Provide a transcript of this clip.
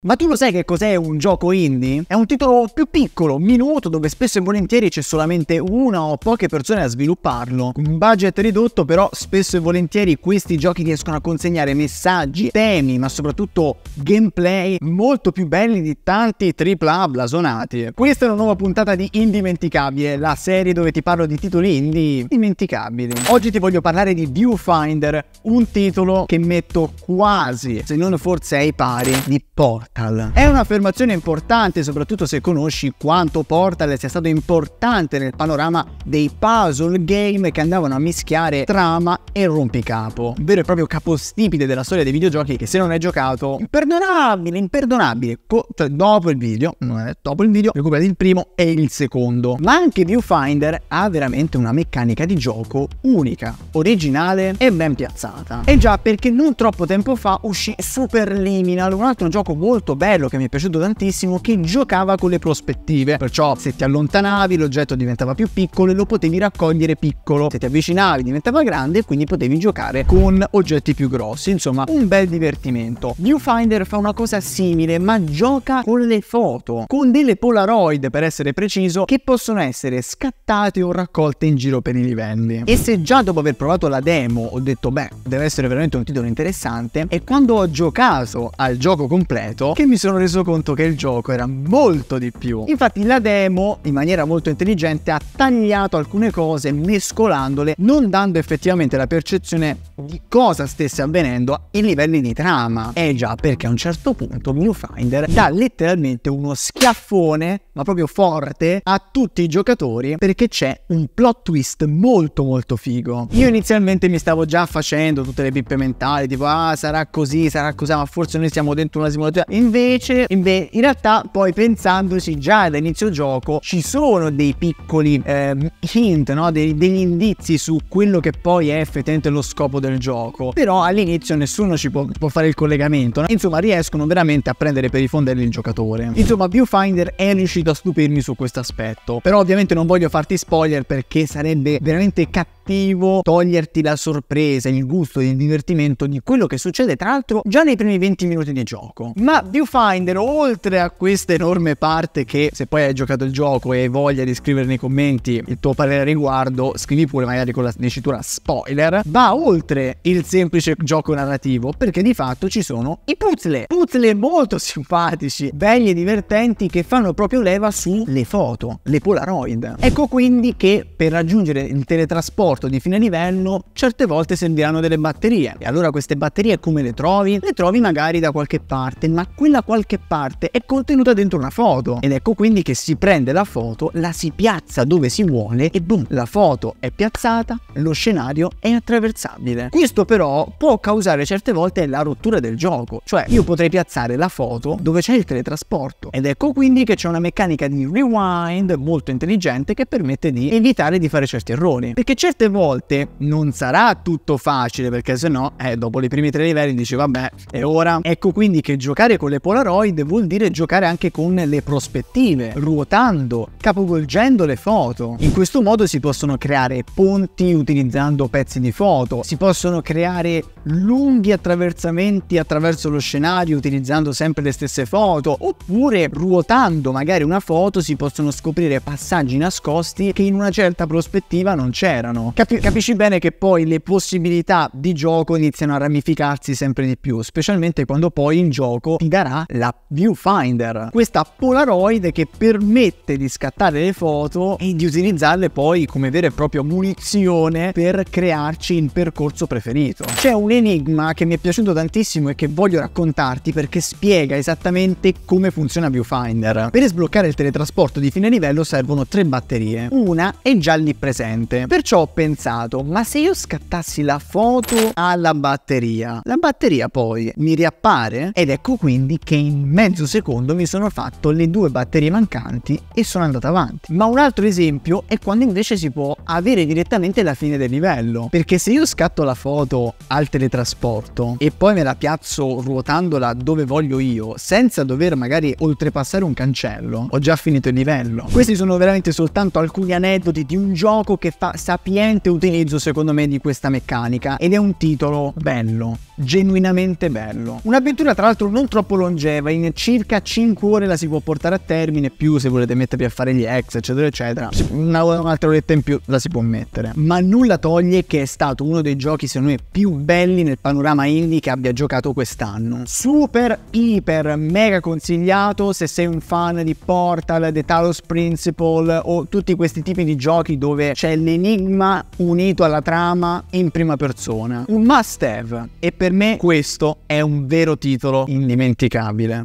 Ma tu lo sai che cos'è un gioco indie? È un titolo più piccolo, minuto, dove spesso e volentieri c'è solamente una o poche persone a svilupparlo. Con un budget ridotto, però spesso e volentieri questi giochi riescono a consegnare messaggi, temi, ma soprattutto gameplay molto più belli di tanti AAA blasonati. Questa è una nuova puntata di Indimenticabile, la serie dove ti parlo di titoli indie dimenticabili. Oggi ti voglio parlare di Viewfinder, un titolo che metto quasi, se non forse ai pari, di Portal. Portal. È un'affermazione importante, soprattutto se conosci quanto Portal sia stato importante nel panorama dei puzzle game che andavano a mischiare trama e rompicapo. Un vero e proprio capostipite della storia dei videogiochi che se non hai giocato, imperdonabile, imperdonabile. Co cioè, dopo il video, non è dopo il video, recuperate il primo e il secondo. Ma anche Viewfinder ha veramente una meccanica di gioco unica, originale e ben piazzata. E già perché non troppo tempo fa uscì Superliminal, un altro gioco molto molto bello che mi è piaciuto tantissimo che giocava con le prospettive, perciò se ti allontanavi l'oggetto diventava più piccolo e lo potevi raccogliere piccolo, se ti avvicinavi diventava grande e quindi potevi giocare con oggetti più grossi, insomma un bel divertimento. Viewfinder fa una cosa simile ma gioca con le foto, con delle polaroid per essere preciso, che possono essere scattate o raccolte in giro per i livelli. E se già dopo aver provato la demo ho detto beh deve essere veramente un titolo interessante, e quando ho giocato al gioco completo che mi sono reso conto che il gioco era molto di più. Infatti la demo, in maniera molto intelligente, ha tagliato alcune cose mescolandole, non dando effettivamente la percezione di cosa stesse avvenendo in livelli di trama. Eh già, perché a un certo punto Viewfinder dà letteralmente uno schiaffone, ma proprio forte, a tutti i giocatori perché c'è un plot twist molto molto figo. Io inizialmente mi stavo già facendo tutte le pippe mentali, tipo ah sarà così, sarà così, ma forse noi siamo dentro una simulazione. Invece, in realtà, poi pensandosi già all'inizio gioco, ci sono dei piccoli eh, hint, no? De- degli indizi su quello che poi è effettivamente lo scopo del gioco. Però all'inizio nessuno ci può, può fare il collegamento. No? Insomma, riescono veramente a prendere per i fondelli il giocatore. Insomma, Viewfinder è riuscito a stupirmi su questo aspetto. Però ovviamente non voglio farti spoiler perché sarebbe veramente cattivo cattivo, toglierti la sorpresa, il gusto, il divertimento di quello che succede tra l'altro già nei primi 20 minuti di gioco. Ma Viewfinder, oltre a questa enorme parte che se poi hai giocato il gioco e hai voglia di scrivere nei commenti il tuo parere al riguardo, scrivi pure magari con la dicitura spoiler, va oltre il semplice gioco narrativo perché di fatto ci sono i puzzle, puzzle molto simpatici, belli e divertenti che fanno proprio leva sulle foto, le Polaroid. Ecco quindi che per raggiungere il teletrasporto rapporto di fine livello certe volte serviranno delle batterie. E allora queste batterie come le trovi? Le trovi magari da qualche parte, ma quella qualche parte è contenuta dentro una foto. Ed ecco quindi che si prende la foto, la si piazza dove si vuole e boom, la foto è piazzata, lo scenario è attraversabile. Questo però può causare certe volte la rottura del gioco, cioè io potrei piazzare la foto dove c'è il teletrasporto. Ed ecco quindi che c'è una meccanica di rewind molto intelligente che permette di evitare di fare certi errori. Perché certe volte non sarà tutto facile perché se no eh, dopo i primi tre livelli dice vabbè è ora. Ecco quindi che giocare con le Polaroid vuol dire giocare anche con le prospettive, ruotando, capovolgendo le foto. In questo modo si possono creare ponti utilizzando pezzi di foto, si possono creare lunghi attraversamenti attraverso lo scenario utilizzando sempre le stesse foto, oppure ruotando magari una foto si possono scoprire passaggi nascosti che in una certa prospettiva non c'erano. Capi- capisci bene che poi le possibilità di gioco iniziano a ramificarsi sempre di più, specialmente quando poi in gioco ti darà la viewfinder, questa Polaroid che permette di scattare le foto e di utilizzarle poi come vera e propria munizione per crearci il percorso preferito. C'è un enigma che mi è piaciuto tantissimo e che voglio raccontarti perché spiega esattamente come funziona Viewfinder. Per sbloccare il teletrasporto di fine livello servono tre batterie, una è già lì presente, perciò pensare pensato, ma se io scattassi la foto alla batteria, la batteria poi mi riappare? Ed ecco quindi che in mezzo secondo mi sono fatto le due batterie mancanti e sono andato avanti. Ma un altro esempio è quando invece si può avere direttamente la fine del livello, perché se io scatto la foto al teletrasporto e poi me la piazzo ruotandola dove voglio io, senza dover magari oltrepassare un cancello, ho già finito il livello. Questi sono veramente soltanto alcuni aneddoti di un gioco che fa sapienza eccellente utilizzo secondo me di questa meccanica ed è un titolo bello genuinamente bello. Un'avventura tra l'altro non troppo longeva, in circa 5 ore la si può portare a termine, più se volete mettervi a fare gli ex, eccetera, eccetera. Una, un'altra oretta in più la si può mettere. Ma nulla toglie che è stato uno dei giochi secondo me più belli nel panorama indie che abbia giocato quest'anno. Super, iper, mega consigliato se sei un fan di Portal, The Talos Principle o tutti questi tipi di giochi dove c'è l'enigma unito alla trama in prima persona. Un must have e per per me questo è un vero titolo indimenticabile.